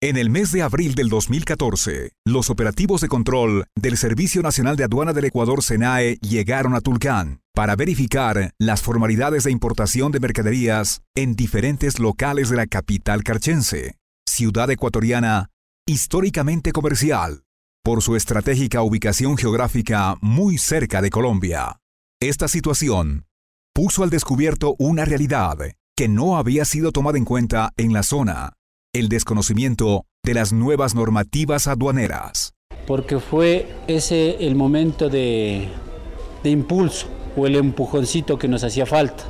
En el mes de abril del 2014, los operativos de control del Servicio Nacional de Aduana del Ecuador SENAE llegaron a Tulcán para verificar las formalidades de importación de mercaderías en diferentes locales de la capital carchense, ciudad ecuatoriana históricamente comercial, por su estratégica ubicación geográfica muy cerca de Colombia. Esta situación puso al descubierto una realidad que no había sido tomada en cuenta en la zona el desconocimiento de las nuevas normativas aduaneras. Porque fue ese el momento de, impulso o el empujoncito que nos hacía falta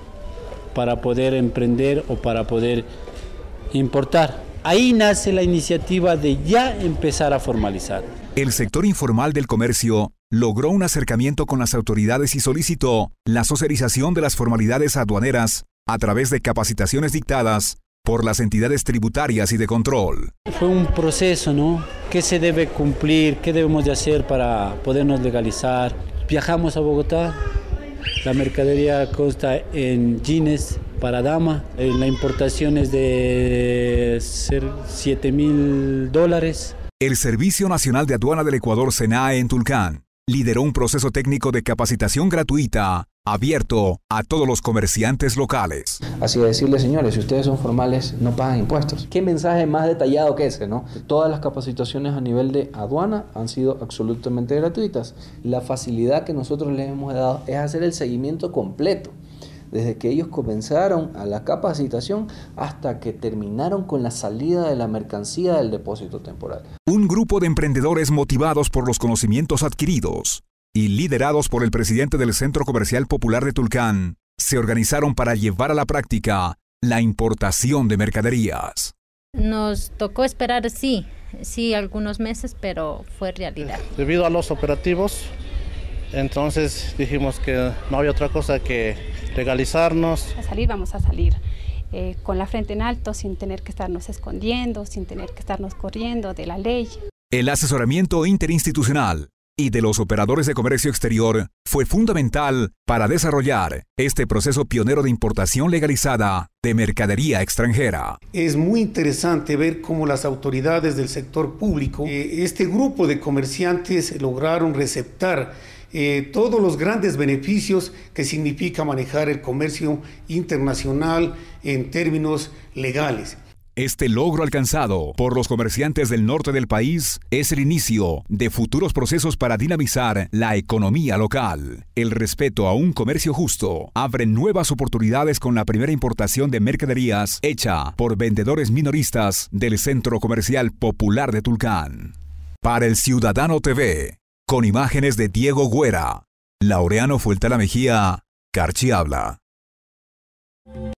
para poder emprender o para poder importar. Ahí nace la iniciativa de ya empezar a formalizar. El sector informal del comercio logró un acercamiento con las autoridades y solicitó la socialización de las formalidades aduaneras a través de capacitaciones dictadas por las entidades tributarias y de control. Fue un proceso, ¿no? ¿Qué se debe cumplir? ¿Qué debemos de hacer para podernos legalizar? Viajamos a Bogotá, la mercadería consta en jeans para dama, eh, la importación es de 7 mil dólares. El Servicio Nacional de Aduana del Ecuador, SENAE, en Tulcán, lideró un proceso técnico de capacitación gratuita abierto a todos los comerciantes locales. Así de decirle, señores, si ustedes son formales, no pagan impuestos. ¿Qué mensaje más detallado que ese, no? Todas las capacitaciones a nivel de aduana han sido absolutamente gratuitas. La facilidad que nosotros les hemos dado es hacer el seguimiento completo desde que ellos comenzaron a la capacitación hasta que terminaron con la salida de la mercancía del depósito temporal. Un grupo de emprendedores motivados por los conocimientos adquiridos y liderados por el presidente del Centro Comercial Popular de Tulcán, se organizaron para llevar a la práctica la importación de mercaderías. Nos tocó esperar, sí, sí, algunos meses, pero fue realidad. Debido a los operativos, entonces dijimos que no había otra cosa que legalizarnos. A salir, vamos a salir. Eh, con la frente en alto, sin tener que estarnos escondiendo, sin tener que estarnos corriendo de la ley. El asesoramiento interinstitucional y de los operadores de comercio exterior fue fundamental para desarrollar este proceso pionero de importación legalizada de mercadería extranjera. Es muy interesante ver cómo las autoridades del sector público, eh, este grupo de comerciantes lograron receptar eh, todos los grandes beneficios que significa manejar el comercio internacional en términos legales. Este logro alcanzado por los comerciantes del norte del país es el inicio de futuros procesos para dinamizar la economía local. El respeto a un comercio justo abre nuevas oportunidades con la primera importación de mercaderías hecha por vendedores minoristas del Centro Comercial Popular de Tulcán. Para el Ciudadano TV, con imágenes de Diego Güera, Laureano Fuelta la Mejía, Carchi habla.